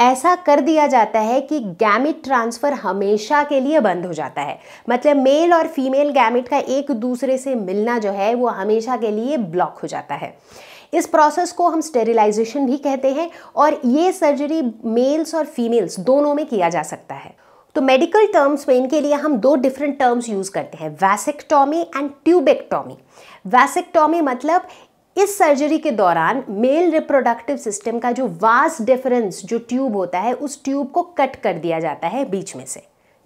ऐसा कर दिया जाता है कि गैमिट ट्रांसफ़र हमेशा के लिए बंद हो जाता है मतलब मेल और फीमेल गैमिट का एक दूसरे से मिलना जो है वो हमेशा के लिए ब्लॉक हो जाता है इस प्रोसेस को हम स्टेरिलाइजेशन भी कहते हैं और ये सर्जरी मेल्स और फीमेल्स दोनों में किया जा सकता है तो मेडिकल टर्म्स में इनके लिए हम दो डिफरेंट टर्म्स यूज़ करते हैं वैसेक्टॉमी एंड ट्यूबेक्टॉमी वैसेक्टॉमी मतलब इस सर्जरी के दौरान मेल रिप्रोडक्टिव सिस्टम का जो वास्ट डिफरेंस जो ट्यूब होता है उस ट्यूब को कट कर दिया जाता है बीच में से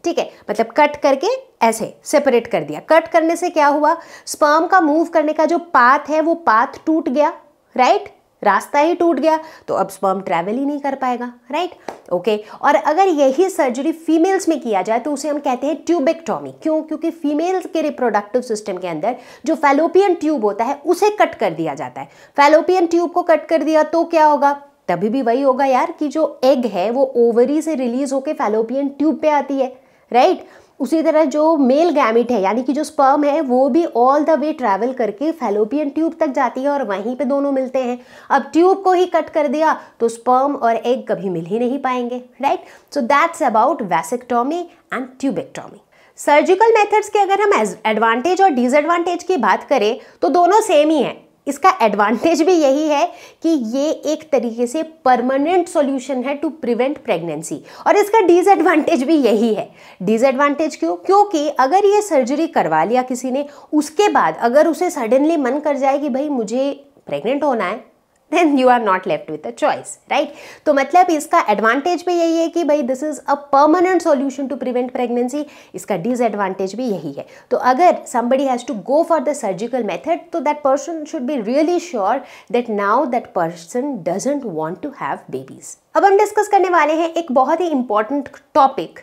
ठीक है मतलब कट करके ऐसे सेपरेट कर दिया कट करने से क्या हुआ स्पर्म का मूव करने का जो पाथ है वो पाथ टूट गया राइट रास्ता ही टूट गया तो अब स्पर्म ट्रैवल ही नहीं कर पाएगा राइट ओके और अगर यही सर्जरी फीमेल्स में किया जाए तो उसे हम कहते हैं ट्यूबेक्टॉमी क्यों क्योंकि फीमेल्स के रिप्रोडक्टिव सिस्टम के अंदर जो फैलोपियन ट्यूब होता है उसे कट कर दिया जाता है फैलोपियन ट्यूब को कट कर दिया तो क्या होगा तभी भी वही होगा यार कि जो एग है वो ओवरी से रिलीज होकर फैलोपियन ट्यूब पे आती है राइट right? उसी तरह जो मेल गैमिट है यानी कि जो स्पर्म है वो भी ऑल द वे ट्रैवल करके फेलोपियन ट्यूब तक जाती है और वहीं पे दोनों मिलते हैं अब ट्यूब को ही कट कर दिया तो स्पर्म और एग कभी मिल ही नहीं पाएंगे right so that's about vasectomy and tubectomy surgical methods के अगर हम एडवांटेज और डिसएडवांटेज की बात करें तो दोनों सेम ही हैं इसका एडवांटेज भी यही है कि ये एक तरीके से परमानेंट सॉल्यूशन है टू प्रिवेंट प्रेगनेंसी और इसका डिसएडवांटेज भी यही है डिसएडवांटेज क्यों क्योंकि अगर ये सर्जरी करवा लिया किसी ने उसके बाद अगर उसे सडनली मन कर जाए कि भाई मुझे प्रेग्नेंट होना है then you are not left with a choice right तो मतलब इसका एडवांटेज भी यही है कि भाई this is a permanent solution to prevent pregnancy इसका डिसएडवांटेज भी यही है तो अगर somebody has to go for the surgical method तो that person should be really sure that now that person doesn't want to have babies अब हम discuss करने वाले हैं एक बहुत ही इंपॉर्टेंट टॉपिक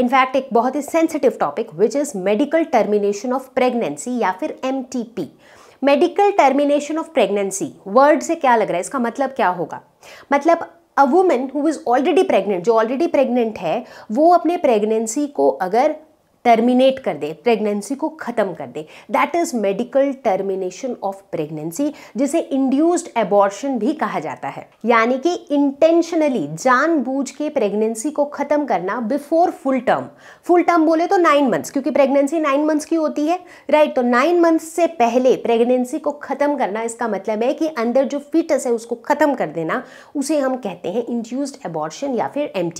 इनफैक्ट एक बहुत ही sensitive topic which is medical termination of pregnancy या फिर M T P medical termination of pregnancy word से क्या लग रहा है इसका मतलब क्या होगा मतलब a women who is already pregnant जो ऑलरेडी प्रेग्नेंट है वो अपने प्रेगनेंसी को अगर टर्मिनेट कर दे प्रेगनेंसी को ख़त्म कर दे that is medical termination of pregnancy जिसे इंड्यूस्ड एबॉर्शन भी कहा जाता है यानी कि इंटेंशनली जानबूझ के प्रेगनेंसी को ख़त्म करना before full term full term बोले तो नाइन मंथ्स क्योंकि प्रेगनेंसी नाइन मंथ्स की होती है राइट right, तो नाइन मंथ्स से पहले प्रेगनेंसी को ख़त्म करना इसका मतलब है कि अंदर जो फिटस है उसको ख़त्म कर देना उसे हम कहते हैं इंड्यूस्ड एबॉर्शन या फिर एम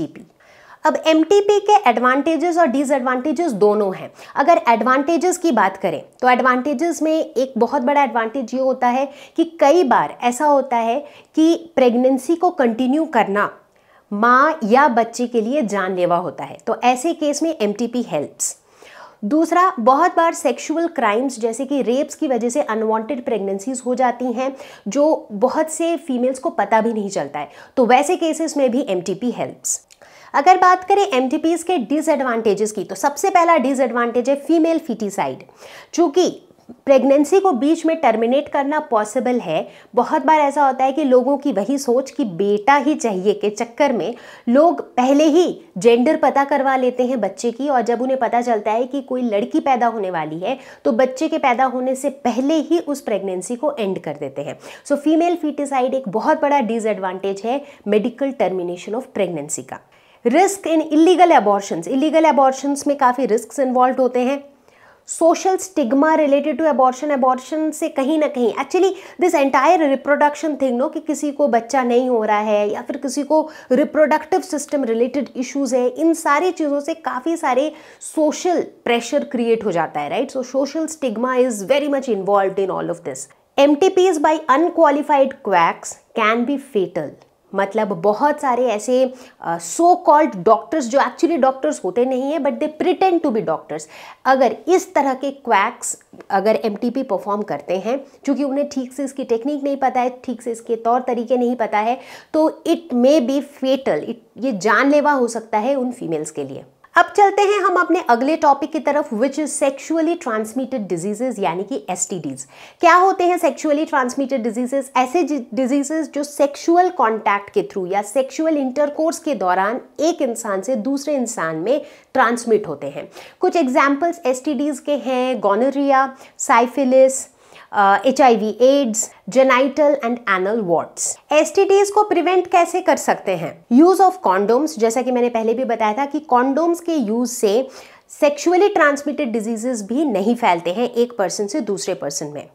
अब एम के एडवांटेजेस और डिसएडवांटेजेस दोनों हैं अगर एडवांटेजेस की बात करें तो एडवांटेजेस में एक बहुत बड़ा एडवांटेज ये होता है कि कई बार ऐसा होता है कि प्रेगनेंसी को कंटिन्यू करना माँ या बच्चे के लिए जानलेवा होता है तो ऐसे केस में एम हेल्प्स दूसरा बहुत बार सेक्सुअल क्राइम्स जैसे कि रेप्स की वजह से अनवांटेड प्रेगनेंसीज हो जाती हैं जो बहुत से फीमेल्स को पता भी नहीं चलता है तो वैसे केसेस में भी एम टी पी हेल्प्स अगर बात करें एम के डिसएडवांटेजेस की तो सबसे पहला डिसएडवांटेज है फीमेल फिटीसाइड चूँकि प्रेगनेंसी को बीच में टर्मिनेट करना पॉसिबल है बहुत बार ऐसा होता है कि लोगों की वही सोच कि बेटा ही चाहिए के चक्कर में लोग पहले ही जेंडर पता करवा लेते हैं बच्चे की और जब उन्हें पता चलता है कि कोई लड़की पैदा होने वाली है तो बच्चे के पैदा होने से पहले ही उस प्रेगनेंसी को एंड कर देते हैं सो फीमेल फीटिसाइड एक बहुत बड़ा डिसएडवांटेज है मेडिकल टर्मिनेशन ऑफ प्रेगनेंसी का risk in illegal abortions illegal abortions में काफ़ी रिस्क इन्वॉल्व होते हैं social stigma related to abortion abortion से कहीं ना कहीं actually this entire reproduction thing no कि किसी को बच्चा नहीं हो रहा है या फिर किसी को रिप्रोडक्टिव सिस्टम रिलेटेड इश्यूज है इन सारी चीज़ों से काफ़ी सारे सोशल प्रेशर क्रिएट हो जाता है right so social stigma is very much involve in all of this M T Ps by unqualified quacks can be fatal मतलब बहुत सारे ऐसे सो कॉल्ड डॉक्टर्स जो एक्चुअली डॉक्टर्स होते नहीं हैं but they pretend to be doctors अगर इस तरह के क्वैक्स अगर एम परफॉर्म करते हैं क्योंकि उन्हें ठीक से इसकी टेक्निक नहीं पता है ठीक से इसके तौर तरीके नहीं पता है तो it may be fatal it ये जानलेवा हो सकता है उन फीमेल्स के लिए अब चलते हैं हम अपने अगले टॉपिक की तरफ which is sexually transmitted diseases यानी कि एस क्या होते हैं सेक्शुअली ट्रांसमिटेड डिजीजेज ऐसे डिजीजेज जो सेक्शुअल कॉन्टैक्ट के थ्रू या सेक्शुअल इंटरकोर्स के दौरान एक इंसान से दूसरे इंसान में ट्रांसमिट होते हैं कुछ एग्जाम्पल्स एस के हैं gonorrhoea syphilis H I V AIDS genital and anal T STDs को प्रिवेंट कैसे कर सकते हैं यूज ऑफ कॉन्डोम्स जैसा कि मैंने पहले भी बताया था कि कॉन्डोम्स के यूज से सेक्सुअली ट्रांसमिटेड डिजीजेस भी नहीं फैलते हैं एक पर्सन से दूसरे पर्सन में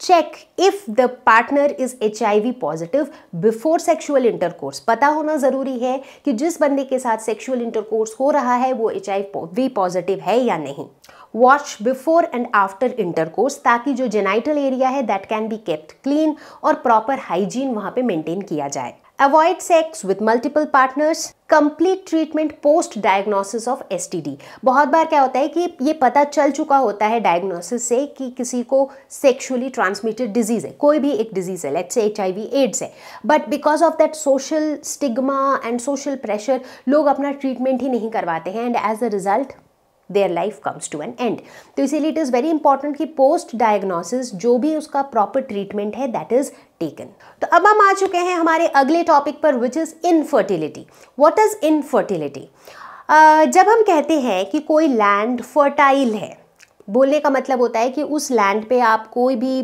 check if the partner is H I V positive before sexual intercourse पता होना जरूरी है कि जिस बंदे के साथ सेक्सुअल इंटरकोर्स हो रहा है वो एच आई वी पॉजिटिव है या नहीं wash before and after intercourse ताकि जो जेनाइटल एरिया है that can be kept clean और प्रॉपर हाइजीन वहाँ पे मेंटेन किया जाए avoid sex with multiple partners complete treatment post diagnosis of D बहुत बार क्या होता है कि ये पता चल चुका होता है डायग्नोसिस से कि किसी को सेक्शुअली ट्रांसमिटेड डिजीज है कोई भी एक डिजीज है लेट्स से एच एड्स है but because of that social stigma and social pressure लोग अपना ट्रीटमेंट ही नहीं करवाते हैं and as a result their life comes to an end तो इसीलिए इट इज़ वेरी इंपॉर्टेंट कि पोस्ट डायग्नोसिस जो भी उसका प्रॉपर ट्रीटमेंट है दैट इज़ टेकन तो अब हम आ चुके हैं हमारे अगले टॉपिक पर which is infertility what is infertility जब हम कहते हैं कि कोई लैंड फर्टाइल है बोलने का मतलब होता है कि उस लैंड पे आप कोई भी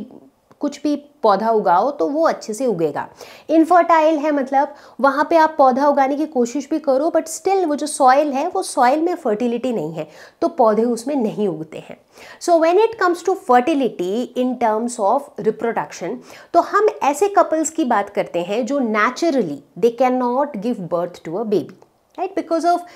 कुछ भी पौधा उगाओ तो वो अच्छे से उगेगा इनफर्टाइल है मतलब वहाँ पे आप पौधा उगाने की कोशिश भी करो बट स्टिल वो जो सॉइल है वो सॉइल में फर्टिलिटी नहीं है तो पौधे उसमें नहीं उगते हैं so when it comes to fertility in terms of reproduction तो हम ऐसे कपल्स की बात करते हैं जो naturally they can not give birth to a baby right because of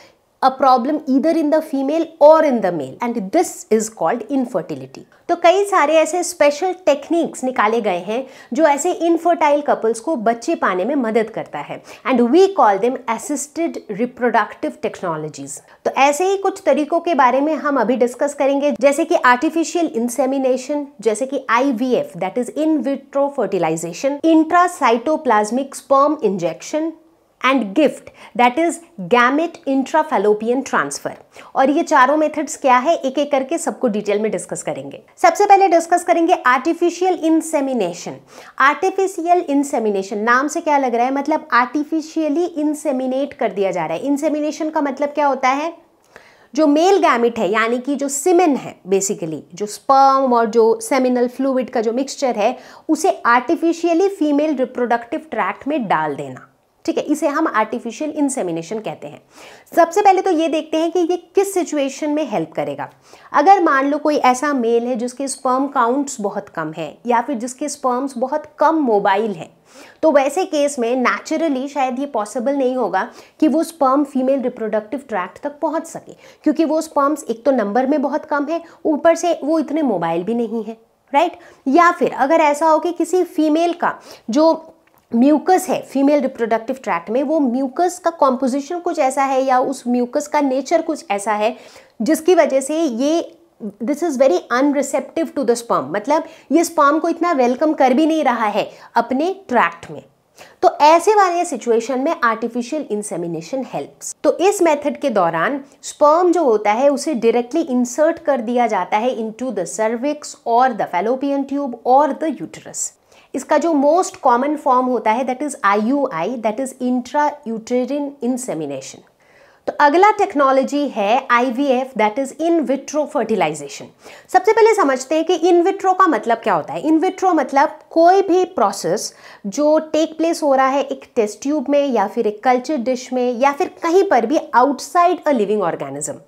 a problem इधर इन द फीमेल और in the male and this is called infertility तो कई सारे ऐसे स्पेशल टेक्निक्स निकाले गए हैं जो ऐसे इनफर्टाइल कपल्स को बच्चे पाने में मदद करता है and we call them assisted reproductive technologies तो ऐसे ही कुछ तरीकों के बारे में हम अभी डिस्कस करेंगे जैसे कि आर्टिफिशियल इंसेमिनेशन जैसे कि IVF that is in vitro fertilisation intracytoplasmic sperm injection and GIFT that is gamete intrafallopian transfer और ये चारों मेथड्स क्या है एक एक करके सबको डिटेल में डिस्कस करेंगे सबसे पहले डिस्कस करेंगे आर्टिफिशियल इंसेमिनेशन आर्टिफिशियल इंसेमिनेशन नाम से क्या लग रहा है मतलब आर्टिफिशियली इंसेमिनेट कर दिया जा रहा है इंसेमिनेशन का मतलब क्या होता है जो मेल गैमिट है यानी कि जो सिमेन है बेसिकली जो स्पर्म और जो सेमिनल फ्लूड का जो मिक्सचर है उसे आर्टिफिशियली फीमेल रिप्रोडक्टिव ट्रैक्ट में डाल देना ठीक है इसे हम आर्टिफिशियल इंसेमिनेशन कहते हैं सबसे पहले तो ये देखते हैं कि ये किस सिचुएशन में हेल्प करेगा अगर मान लो कोई ऐसा मेल है जिसके स्पर्म काउंट्स बहुत कम है या फिर जिसके स्पर्म्स बहुत कम मोबाइल हैं तो वैसे केस में नेचुरली शायद ये पॉसिबल नहीं होगा कि वो स्पर्म फीमेल रिप्रोडक्टिव ट्रैक्ट तक पहुंच सके क्योंकि वो स्पर्म्स एक तो नंबर में बहुत कम है ऊपर से वो इतने मोबाइल भी नहीं है राइट right? या फिर अगर ऐसा हो कि किसी फीमेल का जो म्यूकस है फीमेल रिप्रोडक्टिव ट्रैक्ट में वो म्यूकस का कॉम्पोजिशन कुछ ऐसा है या उस म्यूकस का नेचर कुछ ऐसा है जिसकी वजह से ये this is very unreceptive to the sperm मतलब ये स्पर्म को इतना वेलकम कर भी नहीं रहा है अपने ट्रैक्ट में तो ऐसे वाले सिचुएशन में आर्टिफिशियल इंसेमिनेशन हेल्प्स तो इस मेथड के दौरान स्पर्म जो होता है उसे डायरेक्टली इंसर्ट कर दिया जाता है इनटू द सर्विक्स और द फेलोपियन ट्यूब और द यूटरस इसका जो मोस्ट कॉमन फॉर्म होता है that is I U I that is intra uterine insemination तो अगला टेक्नोलॉजी है IVF that is in vitro fertilisation सबसे पहले समझते हैं कि इन विट्रो का मतलब क्या होता है इन विट्रो मतलब कोई भी प्रोसेस जो टेक प्लेस हो रहा है एक टेस्ट ट्यूब में या फिर एक कल्चर डिश में या फिर कहीं पर भी आउटसाइड अ लिविंग ऑर्गेनिज्म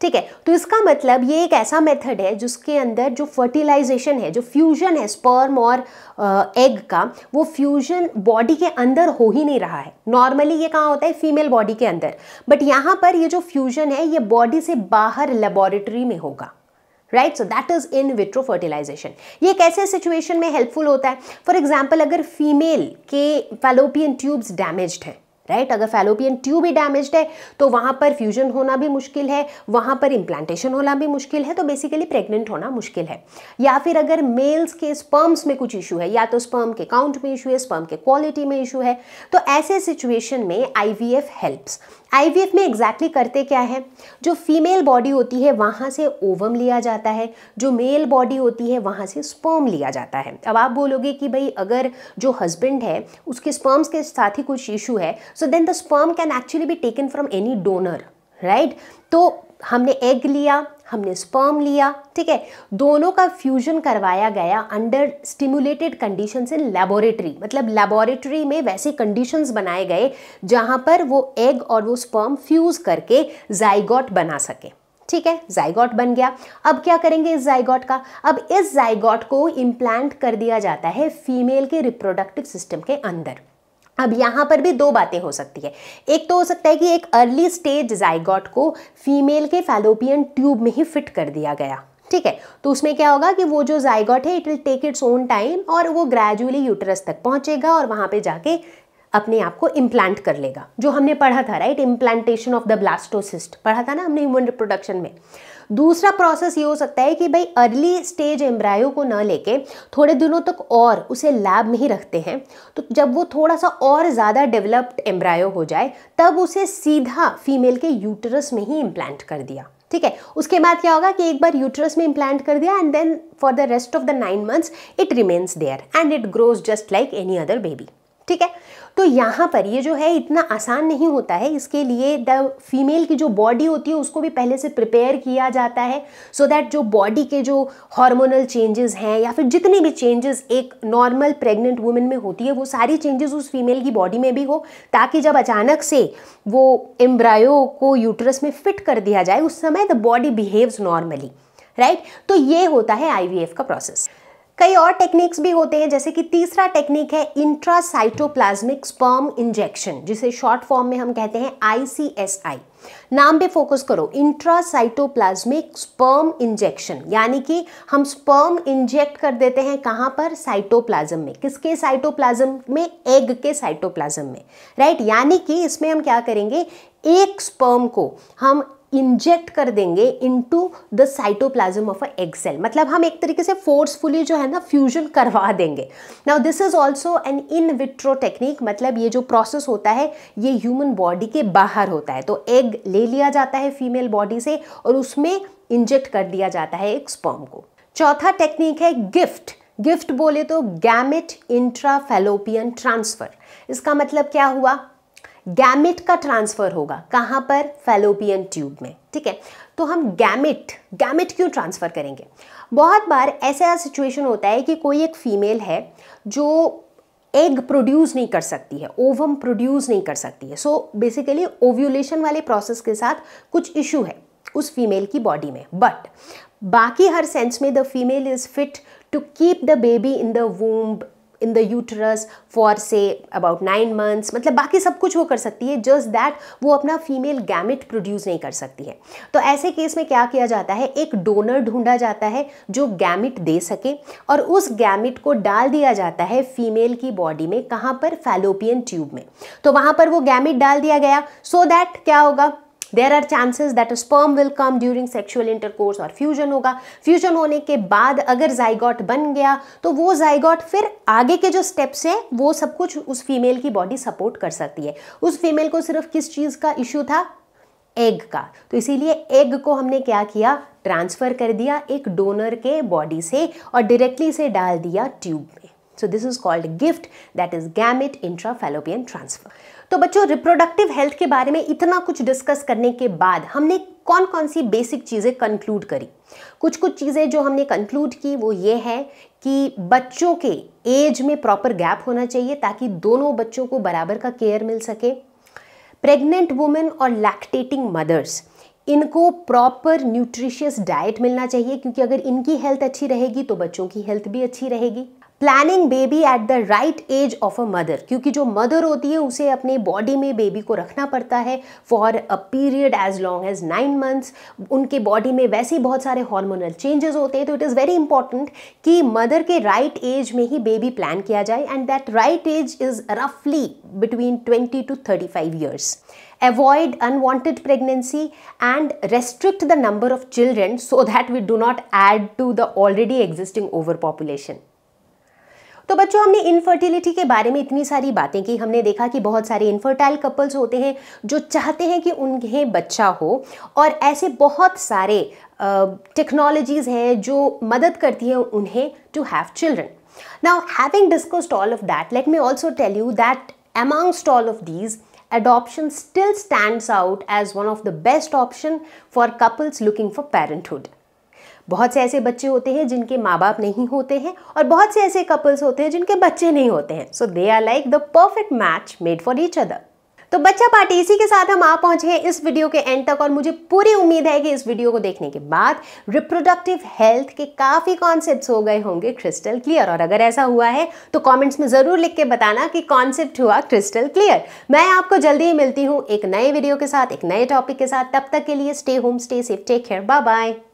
ठीक है तो इसका मतलब ये एक ऐसा मेथड है जिसके अंदर जो फर्टिलाइजेशन है जो फ्यूजन है स्पर्म और एग का वो फ्यूजन बॉडी के अंदर हो ही नहीं रहा है नॉर्मली ये कहाँ होता है फीमेल बॉडी के अंदर बट यहाँ पर ये जो फ्यूजन है ये बॉडी से बाहर लेबोरेटरी में होगा right so that is in vitro fertilisation ये कैसे सिचुएशन में हेल्पफुल होता है फॉर एग्जाम्पल अगर फीमेल के फैलोपियन ट्यूब्स डैमेज्ड हैं राइट अगर फैलोपियन ट्यूब ही डैमेज्ड है तो वहाँ पर फ्यूजन होना भी मुश्किल है वहाँ पर इम्प्लांटेशन होना भी मुश्किल है तो बेसिकली प्रेग्नेंट होना मुश्किल है या फिर अगर मेल्स के स्पर्म्स में कुछ इशू है या तो स्पर्म के काउंट में इशू है स्पर्म के क्वालिटी में इशू है तो ऐसे सिचुएशन में एफ हेल्प्स एफ में एग्जैक्टली exactly करते क्या है जो फीमेल बॉडी होती है वहाँ से ओवम लिया जाता है जो मेल बॉडी होती है वहाँ से स्पर्म लिया जाता है अब आप बोलोगे कि भाई अगर जो हस्बैंड है उसके स्पर्म्स के साथ ही कुछ इशू है so then the sperm can actually be taken from any donor right तो हमने एग लिया हमने स्पर्म लिया ठीक है दोनों का फ्यूजन करवाया गया under stimulated condition in laboratory मतलब लेबोरेटरी में वैसे कंडीशंस बनाए गए जहाँ पर वो एग और वो स्पर्म फ्यूज़ करके जाइगॉट बना सके ठीक है जाइगॉट बन गया अब क्या करेंगे इस जाइगॉट का अब इस जाइगॉट को इम्प्लांट कर दिया जाता है फीमेल के रिप्रोडक्टिव सिस्टम के अंदर अब यहाँ पर भी दो बातें हो सकती है एक तो हो सकता है कि एक अर्ली स्टेज जाइगॉट को फीमेल के फैलोपियन ट्यूब में ही फिट कर दिया गया ठीक है तो उसमें क्या होगा कि वो जो जाइगॉट है it will take its own time और वो ग्रेजुअली यूटरस तक पहुँचेगा और वहाँ पे जाके अपने आप को इम्प्लांट कर लेगा जो हमने पढ़ा था right implantation of the blastocyst पढ़ा था ना हमने ह्यूमन रिप्रोडक्शन में दूसरा प्रोसेस ये हो सकता है कि भाई अर्ली स्टेज एम्ब्रायो को ना लेके थोड़े दिनों तक और उसे लैब में ही रखते हैं तो जब वो थोड़ा सा और ज़्यादा डेवलप्ड एम्ब्रायो हो जाए तब उसे सीधा फीमेल के यूटरस में ही इम्प्लांट कर दिया ठीक है उसके बाद क्या होगा कि एक बार यूटरस में इम्प्लांट कर दिया and then for the rest of the nine months it remains there and it grows just like any other baby ठीक है तो यहाँ पर ये जो है इतना आसान नहीं होता है इसके लिए द फीमेल की जो बॉडी होती है उसको भी पहले से प्रिपेयर किया जाता है सो so दैट जो बॉडी के जो हार्मोनल चेंजेस हैं या फिर जितने भी चेंजेस एक नॉर्मल प्रेग्नेंट वुमेन में होती है वो सारी चेंजेस उस फीमेल की बॉडी में भी हो ताकि जब अचानक से वो एम्ब्रायो को यूट्रस में फिट कर दिया जाए उस समय the body behaves normally right तो ये होता है आईवीएफ का प्रोसेस कई और टेक्निक्स भी होते हैं जैसे कि तीसरा टेक्निक है इंट्रासाइटोप्लाज्मिक स्पर्म इंजेक्शन जिसे शॉर्ट फॉर्म में हम कहते हैं आईसीएसआई नाम पे फोकस करो इंट्रासाइटोप्लाज्मिक स्पर्म इंजेक्शन यानी कि हम स्पर्म इंजेक्ट कर देते हैं कहाँ पर साइटोप्लाज्म में किसके साइटोप्लाज्म में एग के साइटोप्लाज्म में राइट यानी कि इसमें हम क्या करेंगे एक स्पर्म को हम इंजेक्ट कर देंगे into the cytoplasm of a egg cell मतलब हम एक तरीके से फोर्सफुली जो है ना फ्यूजन करवा देंगे now this is also an in vitro technique मतलब ये जो प्रोसेस होता है ये ह्यूमन बॉडी के बाहर होता है तो एग ले लिया जाता है फीमेल बॉडी से और उसमें इंजेक्ट कर दिया जाता है एक स्पॉम को चौथा टेक्निक है गिफ्ट गिफ्ट बोले तो गैमिट इंट्राफेलोपियन ट्रांसफर इसका मतलब क्या हुआ गैमिट का ट्रांसफर होगा कहाँ पर फेलोपियन ट्यूब में ठीक है तो हम गैमिट गैमिट क्यों ट्रांसफ़र करेंगे बहुत बार ऐसा सिचुएशन होता है कि कोई एक फीमेल है जो एग प्रोड्यूस नहीं कर सकती है ओवम प्रोड्यूस नहीं कर सकती है सो बेसिकली ओव्यूलेशन वाले प्रोसेस के साथ कुछ इशू है उस फीमेल की बॉडी में बट बाकी हर सेंस में the female is fit to keep the baby in the womb in the uterus for say about nine months मतलब बाकी सब कुछ वो कर सकती है जस्ट दैट वो अपना फीमेल गैमिट प्रोड्यूस नहीं कर सकती है तो ऐसे केस में क्या किया जाता है एक डोनर ढूंढा जाता है जो गैमिट दे सके और उस गैमिट को डाल दिया जाता है फीमेल की बॉडी में कहाँ पर फैलोपियन ट्यूब में तो वहाँ पर वो गैमिट डाल दिया गया सो so दैट क्या होगा there are chances that sperm will come during sexual intercourse और फ्यूजन होगा फ्यूजन होने के बाद अगर जाइगॉट बन गया तो वो जाइगॉट फिर आगे के जो स्टेप्स हैं वो सब कुछ उस फीमेल की बॉडी सपोर्ट कर सकती है उस फीमेल को सिर्फ किस चीज़ का इश्यू था एग का तो इसीलिए एग को हमने क्या किया ट्रांसफ़र कर दिया एक डोनर के बॉडी से और डायरेक्टली से डाल दिया ट्यूब में so this is called GIFT that is gamete intrafallopian transfer तो बच्चों रिप्रोडक्टिव हेल्थ के बारे में इतना कुछ डिस्कस करने के बाद हमने कौन कौन सी बेसिक चीज़ें कंक्लूड करी कुछ कुछ चीज़ें जो हमने कंक्लूड की वो ये है कि बच्चों के एज में प्रॉपर गैप होना चाहिए ताकि दोनों बच्चों को बराबर का केयर मिल सके प्रेग्नेंट वुमेन और लैक्टेटिंग मदर्स इनको प्रॉपर न्यूट्रिशियस डाइट मिलना चाहिए क्योंकि अगर इनकी हेल्थ अच्छी रहेगी तो बच्चों की हेल्थ भी अच्छी रहेगी planning baby at the right age of a mother क्योंकि जो मदर होती है उसे अपने बॉडी में बेबी को रखना पड़ता है for a period as long as nine months उनके बॉडी में वैसे ही बहुत सारे हॉर्मोनल चेंजेस होते हैं तो इट इज़ वेरी इंपॉर्टेंट कि मदर के राइट right एज में ही बेबी प्लान किया जाए and that right age is रफली between twenty to thirty five years avoid unwanted pregnancy and restrict the number of children so that we do not add to the already existing overpopulation. तो बच्चों हमने infertility के बारे में इतनी सारी बातें की हमने देखा कि बहुत सारे इनफर्टाइल कपल्स होते हैं जो चाहते हैं कि उन्हें बच्चा हो और ऐसे बहुत सारे टेक्नोलॉजीज़ uh, हैं जो मदद करती हैं उन्हें to have children now having discussed all of that let me also tell you that amongst all of these adoption still stand out as one of the best option for couples looking for parenthood बहुत से ऐसे बच्चे होते हैं जिनके माँ बाप नहीं होते हैं और बहुत से ऐसे कपल्स होते हैं जिनके बच्चे नहीं होते हैं so they are like the perfect match made for each other तो बच्चा पार्टी इसी के साथ हम आ पहुंचे हैं इस वीडियो के एंड तक और मुझे पूरी उम्मीद है कि इस वीडियो को देखने के बाद रिप्रोडक्टिव हेल्थ के काफ़ी कॉन्सेप्ट हो गए होंगे क्रिस्टल क्लियर और अगर ऐसा हुआ है तो कमेंट्स में ज़रूर लिख के बताना कि कॉन्सेप्ट हुआ क्रिस्टल क्लियर मैं आपको जल्दी ही मिलती हूँ एक नए वीडियो के साथ एक नए टॉपिक के साथ तब तक के लिए stay home stay safe take care bye bye